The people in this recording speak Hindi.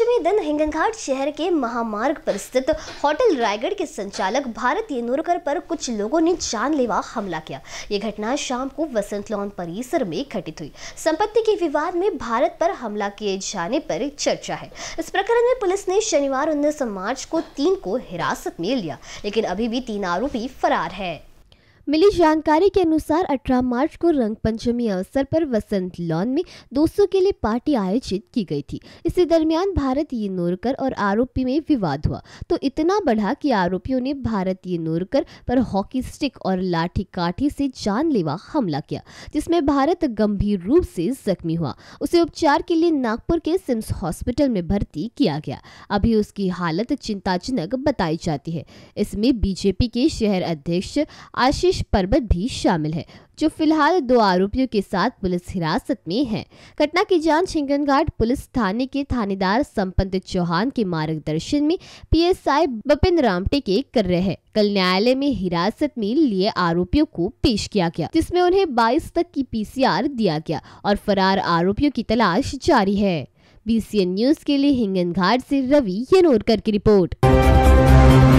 पांचवें दिन हिंगनघाट शहर के महामार्ग पर स्थित होटल रायगढ़ के संचालक भारत येनोरकर पर कुछ लोगों ने जानलेवा हमला किया ये घटना शाम को वसंत लॉन परिसर में घटित हुई संपत्ति के विवाद में भारत पर हमला किए जाने पर चर्चा है इस प्रकरण में पुलिस ने शनिवार उन्नीस मार्च को तीन को हिरासत में लिया लेकिन अभी भी तीन आरोपी फरार है मिली जानकारी के अनुसार 18 मार्च को रंग पंचमी अवसर पर वसंत लॉन में दोस्तों के लिए पार्टी आयोजित की गई थी इसी दरमियान भारत ये नोरकर और आरोपी में विवाद हुआ तो इतना बढ़ा कि आरोपियों ने भारत ये नोरकर पर हॉकी स्टिक और लाठी काठी से जानलेवा हमला किया जिसमें भारत गंभीर रूप से जख्मी हुआ उसे उपचार के लिए नागपुर के सिम्स हॉस्पिटल में भर्ती किया गया अभी उसकी हालत चिंताजनक बताई जाती है इसमें बीजेपी के शहर अध्यक्ष आशीष ऋषिकेश पर्वत भी शामिल है जो फिलहाल दो आरोपियों के साथ पुलिस हिरासत में है घटना की जांच छिंगनघाट पुलिस थाने के थानेदार संपत चौहान के मार्गदर्शन में पीएसआई बपिन रामटे के कर रहे हैं कल न्यायालय में हिरासत में लिए आरोपियों को पेश किया गया जिसमें उन्हें 22 तक की पीसीआर दिया गया और फरार आरोपियों की तलाश जारी है बी न्यूज के लिए हिंगन घाट से रवि यनोरकर की रिपोर्ट